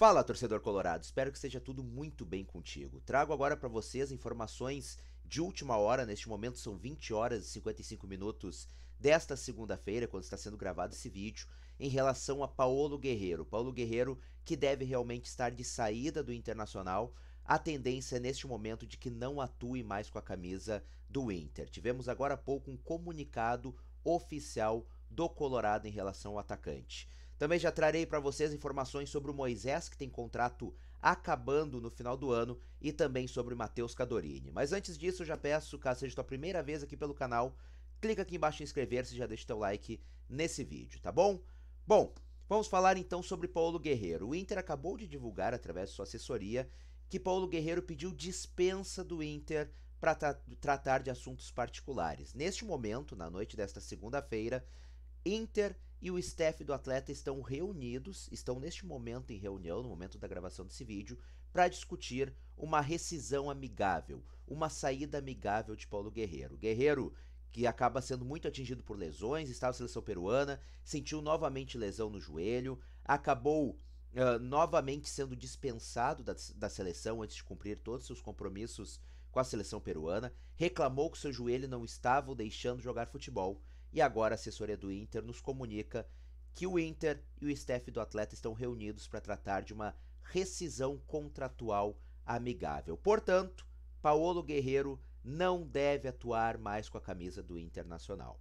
Fala, torcedor colorado. Espero que esteja tudo muito bem contigo. Trago agora para vocês informações de última hora. Neste momento são 20 horas e 55 minutos desta segunda-feira, quando está sendo gravado esse vídeo, em relação a Paulo Guerreiro. Paulo Guerreiro que deve realmente estar de saída do Internacional. A tendência é neste momento de que não atue mais com a camisa do Inter. Tivemos agora há pouco um comunicado oficial do Colorado em relação ao atacante. Também já trarei para vocês informações sobre o Moisés, que tem contrato acabando no final do ano, e também sobre o Matheus Cadorini. Mas antes disso, eu já peço, caso seja a tua primeira vez aqui pelo canal, clica aqui embaixo em inscrever-se e já deixa teu like nesse vídeo, tá bom? Bom, vamos falar então sobre Paulo Guerreiro. O Inter acabou de divulgar, através de sua assessoria, que Paulo Guerreiro pediu dispensa do Inter para tra tratar de assuntos particulares. Neste momento, na noite desta segunda-feira, Inter e o staff do atleta estão reunidos, estão neste momento em reunião, no momento da gravação desse vídeo, para discutir uma rescisão amigável, uma saída amigável de Paulo Guerreiro. Guerreiro, que acaba sendo muito atingido por lesões, estava na seleção peruana, sentiu novamente lesão no joelho, acabou uh, novamente sendo dispensado da, da seleção antes de cumprir todos os seus compromissos com a seleção peruana, reclamou que seu joelho não estava o deixando jogar futebol e agora a assessoria do Inter nos comunica que o Inter e o staff do atleta estão reunidos para tratar de uma rescisão contratual amigável. Portanto, Paulo Guerreiro não deve atuar mais com a camisa do Internacional.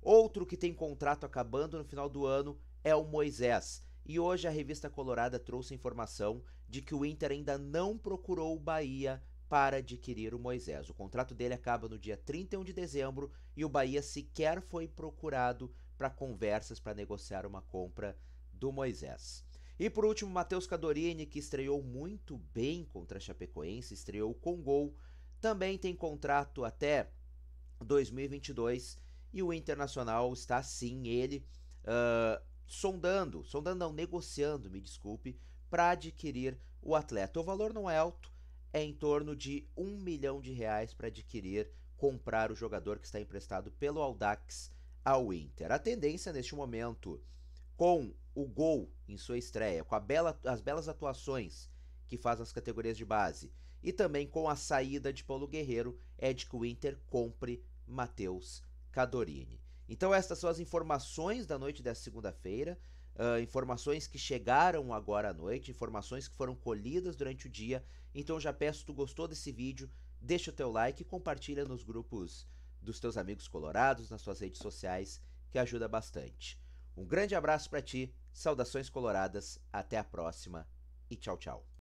Outro que tem contrato acabando no final do ano é o Moisés. E hoje a revista Colorada trouxe informação de que o Inter ainda não procurou o Bahia para adquirir o Moisés. O contrato dele acaba no dia 31 de dezembro e o Bahia sequer foi procurado para conversas para negociar uma compra do Moisés. E por último, Matheus Cadorini, que estreou muito bem contra a Chapecoense, estreou com gol, também tem contrato até 2022 e o Internacional está sim ele uh, sondando, sondando não, negociando, me desculpe, para adquirir o atleta. O valor não é alto, é em torno de um milhão de reais para adquirir, comprar o jogador que está emprestado pelo Audax ao Inter. A tendência neste momento, com o gol em sua estreia, com bela, as belas atuações que faz nas categorias de base e também com a saída de Paulo Guerreiro, é de que o Inter compre Matheus Cadorini. Então, estas são as informações da noite desta segunda-feira uh, informações que chegaram agora à noite, informações que foram colhidas durante o dia. Então já peço, tu gostou desse vídeo, deixa o teu like e compartilha nos grupos dos teus amigos colorados, nas suas redes sociais, que ajuda bastante. Um grande abraço para ti, saudações coloradas, até a próxima e tchau, tchau.